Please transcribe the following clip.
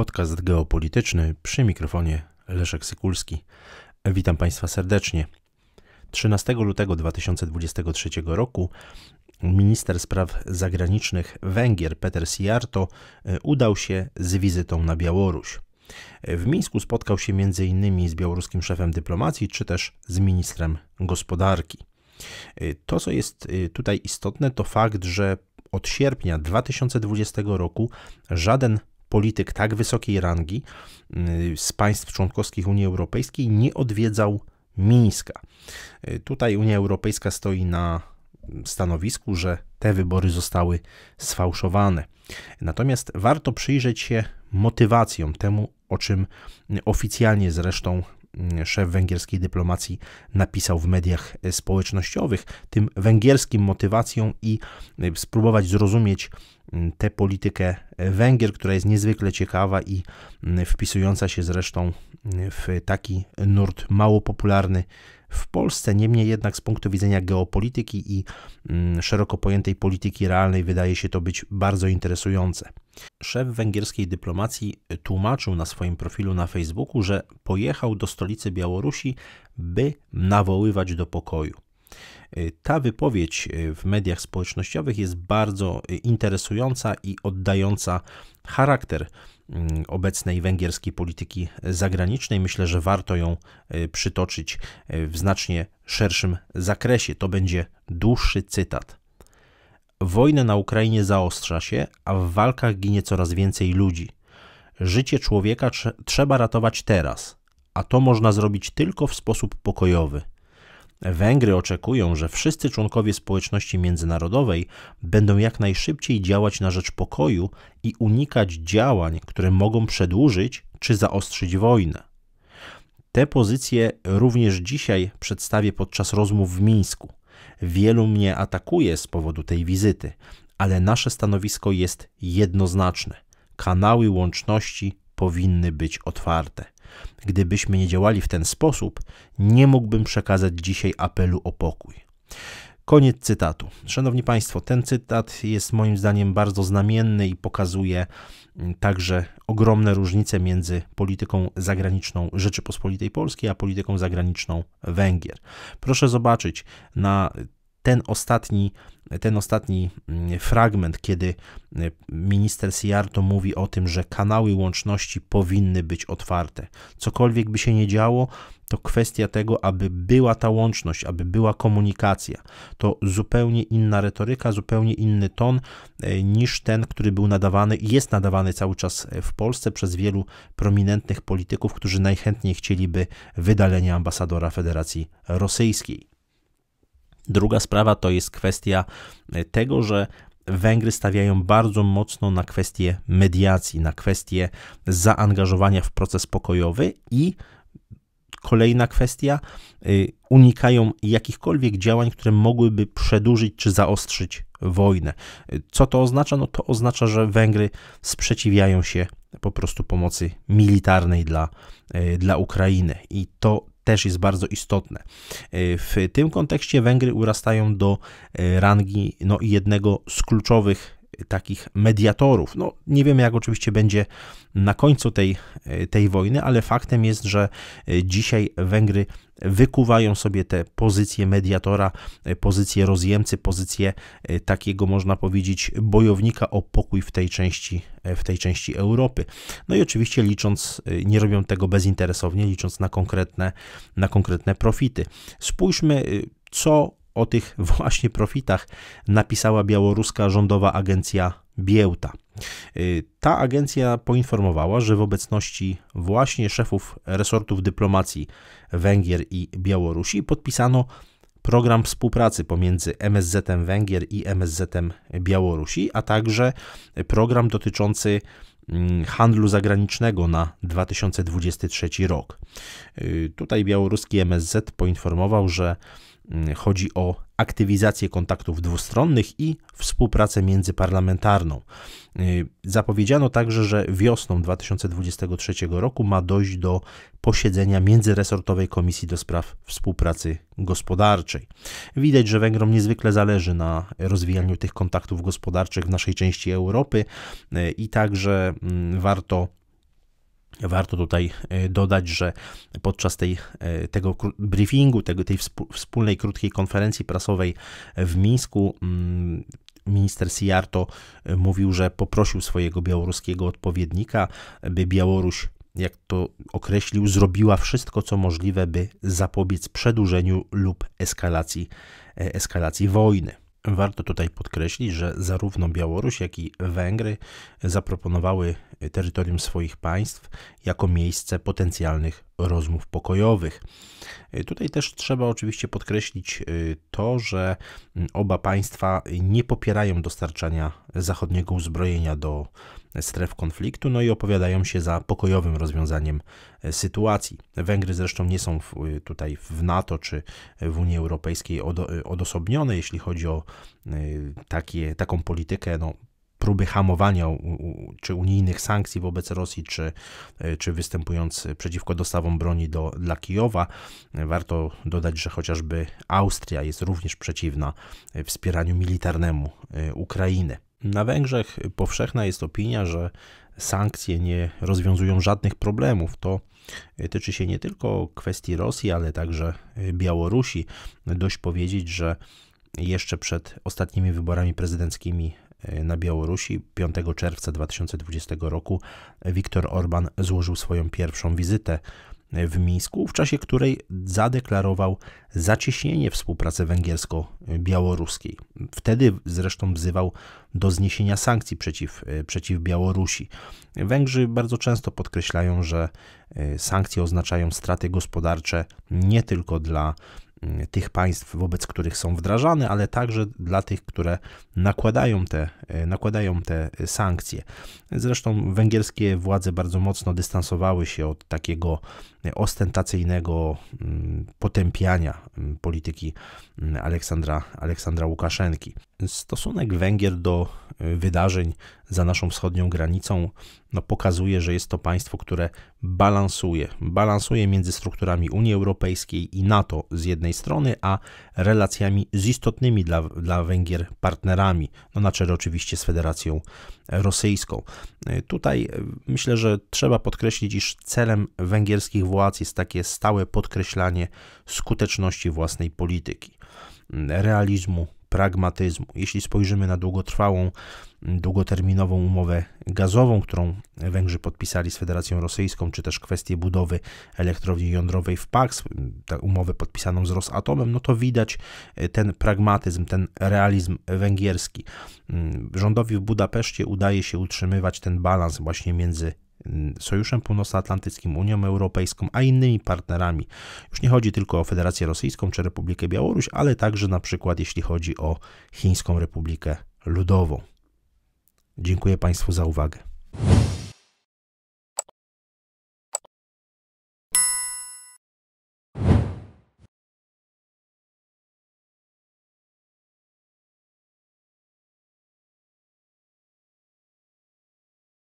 Podcast geopolityczny przy mikrofonie Leszek Sykulski. Witam Państwa serdecznie. 13 lutego 2023 roku minister spraw zagranicznych Węgier Peter Siarto e, udał się z wizytą na Białoruś. E, w Mińsku spotkał się m.in. z białoruskim szefem dyplomacji czy też z ministrem gospodarki. E, to, co jest tutaj istotne, to fakt, że od sierpnia 2020 roku żaden polityk tak wysokiej rangi y, z państw członkowskich Unii Europejskiej nie odwiedzał Mińska. Y, tutaj Unia Europejska stoi na stanowisku, że te wybory zostały sfałszowane. Natomiast warto przyjrzeć się motywacjom, temu o czym oficjalnie zresztą szef węgierskiej dyplomacji napisał w mediach społecznościowych, tym węgierskim motywacją i e, spróbować zrozumieć tę politykę Węgier, która jest niezwykle ciekawa i wpisująca się zresztą w taki nurt mało popularny w Polsce. Niemniej jednak z punktu widzenia geopolityki i szeroko pojętej polityki realnej wydaje się to być bardzo interesujące. Szef węgierskiej dyplomacji tłumaczył na swoim profilu na Facebooku, że pojechał do stolicy Białorusi, by nawoływać do pokoju. Ta wypowiedź w mediach społecznościowych jest bardzo interesująca i oddająca charakter mm, obecnej węgierskiej polityki zagranicznej. Myślę, że warto ją e, przytoczyć e, w znacznie szerszym zakresie. To będzie dłuższy cytat. Wojna na Ukrainie zaostrza się, a w walkach ginie coraz więcej ludzi. Życie człowieka trzeba ratować teraz, a to można zrobić tylko w sposób pokojowy. Węgry oczekują, że wszyscy członkowie społeczności międzynarodowej będą jak najszybciej działać na rzecz pokoju i unikać działań, które mogą przedłużyć czy zaostrzyć wojnę. Te pozycje również dzisiaj przedstawię podczas rozmów w Mińsku. Wielu mnie atakuje z powodu tej wizyty, ale nasze stanowisko jest jednoznaczne. Kanały łączności powinny być otwarte. Gdybyśmy nie działali w ten sposób, nie mógłbym przekazać dzisiaj apelu o pokój. Koniec cytatu. Szanowni Państwo, ten cytat jest moim zdaniem bardzo znamienny i pokazuje mm, także ogromne różnice między polityką zagraniczną Rzeczypospolitej Polskiej a polityką zagraniczną Węgier. Proszę zobaczyć na ten ostatni ten ostatni mm, fragment, kiedy y, minister Siarto mówi o tym, że kanały łączności powinny być otwarte. Cokolwiek by się nie działo, to kwestia tego, aby była ta łączność, aby była komunikacja. To zupełnie inna retoryka, zupełnie inny ton e, niż ten, który był nadawany i jest nadawany cały czas e, w Polsce przez wielu prominentnych polityków, którzy najchętniej chcieliby wydalenia ambasadora Federacji Rosyjskiej. Druga sprawa to jest kwestia e, tego, że Węgry stawiają bardzo mocno na kwestię mediacji, na kwestię zaangażowania w proces pokojowy i Kolejna kwestia, y, unikają jakichkolwiek działań, które mogłyby przedłużyć czy zaostrzyć wojnę. Y, co to oznacza? No to oznacza, że Węgry sprzeciwiają się po prostu pomocy militarnej dla, y, dla Ukrainy. I to też jest bardzo istotne. E, w tym kontekście Węgry urastają do e, rangi no, jednego z kluczowych takich mediatorów. No, nie wiemy, jak oczywiście będzie na końcu tej, tej wojny, ale faktem jest, że e, dzisiaj Węgry wykuwają sobie te pozycje mediatora, e, pozycje rozjemcy, pozycje e, takiego, można powiedzieć, bojownika o pokój w tej części, w tej części Europy. No i oczywiście licząc, nie robią tego bezinteresownie, licząc na konkretne, na konkretne profity. Spójrzmy, co o tych właśnie profitach napisała białoruska rządowa agencja Biełta. Y, ta agencja poinformowała, że w obecności właśnie szefów resortów dyplomacji Węgier i Białorusi podpisano program współpracy pomiędzy MSZ-em Węgier i MSZ-em Białorusi, a także program dotyczący mm, handlu zagranicznego na 2023 rok. Y, tutaj białoruski MSZ poinformował, że Mm, chodzi o aktywizację kontaktów dwustronnych i współpracę międzyparlamentarną. Y, zapowiedziano także, że wiosną 2023 roku ma dojść do posiedzenia międzyresortowej komisji do spraw współpracy gospodarczej. Widać, że Węgrom niezwykle zależy na rozwijaniu tych kontaktów gospodarczych w naszej części Europy y, i także mm, warto Warto tutaj e, dodać, że podczas tej, e, tego briefingu, tego, tej wspólnej krótkiej konferencji prasowej w Mińsku, mm, minister Sijarto e, mówił, że poprosił swojego białoruskiego odpowiednika, by Białoruś jak to określił, zrobiła wszystko, co możliwe, by zapobiec przedłużeniu lub eskalacji, eskalacji wojny. Warto tutaj podkreślić, że zarówno Białoruś, jak i Węgry zaproponowały terytorium swoich państw jako miejsce potencjalnych rozmów pokojowych. Tutaj też trzeba oczywiście podkreślić y, to, że mm, oba państwa nie popierają dostarczania zachodniego uzbrojenia do stref konfliktu, no i opowiadają się za pokojowym rozwiązaniem e, sytuacji. Węgry zresztą nie są w, e, tutaj w NATO czy w Unii Europejskiej od, e, odosobnione, jeśli chodzi o takie, taką politykę, no, próby hamowania czy unijnych sankcji wobec Rosji, czy, czy występując przeciwko dostawom broni do, dla Kijowa. Warto dodać, że chociażby Austria jest również przeciwna wspieraniu militarnemu Ukrainy. Na Węgrzech powszechna jest opinia, że sankcje nie rozwiązują żadnych problemów. To tyczy się nie tylko kwestii Rosji, ale także Białorusi. Dość powiedzieć, że jeszcze przed ostatnimi wyborami prezydenckimi e, na Białorusi 5 czerwca 2020 roku Viktor Orban złożył swoją pierwszą wizytę w Mińsku, w czasie której zadeklarował zacieśnienie współpracy węgiersko-białoruskiej. Wtedy zresztą wzywał do zniesienia sankcji przeciw, przeciw Białorusi. Węgrzy bardzo często podkreślają, że e, sankcje oznaczają straty gospodarcze nie tylko dla tych państw, wobec których są wdrażane, ale także dla tych, które nakładają te, e, nakładają te sankcje. Zresztą węgierskie władze bardzo mocno dystansowały się od takiego ostentacyjnego mm, potępiania mm, polityki mm, Aleksandra, Aleksandra Łukaszenki. Stosunek Węgier do wydarzeń za naszą wschodnią granicą, no, pokazuje, że jest to państwo, które balansuje. Balansuje między strukturami Unii Europejskiej i NATO z jednej strony, a relacjami z istotnymi dla, dla Węgier partnerami, no, na czele oczywiście z Federacją Rosyjską. Tutaj e, myślę, że trzeba podkreślić, iż celem węgierskich władz jest takie stałe podkreślanie skuteczności własnej polityki, realizmu pragmatyzmu. Jeśli spojrzymy na długotrwałą, mm, długoterminową umowę gazową, którą Węgrzy podpisali z Federacją Rosyjską, czy też kwestię budowy elektrowni jądrowej w Paks, mm, tę umowę podpisaną z Rosatomem, no to widać e, ten pragmatyzm, ten realizm węgierski. Mm, rządowi w Budapeszcie udaje się utrzymywać ten balans właśnie między Mm, Sojuszem Północnoatlantyckim, Unią Europejską, a innymi partnerami. Już nie chodzi tylko o Federację Rosyjską czy Republikę Białoruś, ale także na przykład jeśli chodzi o Chińską Republikę Ludową. Dziękuję Państwu za uwagę.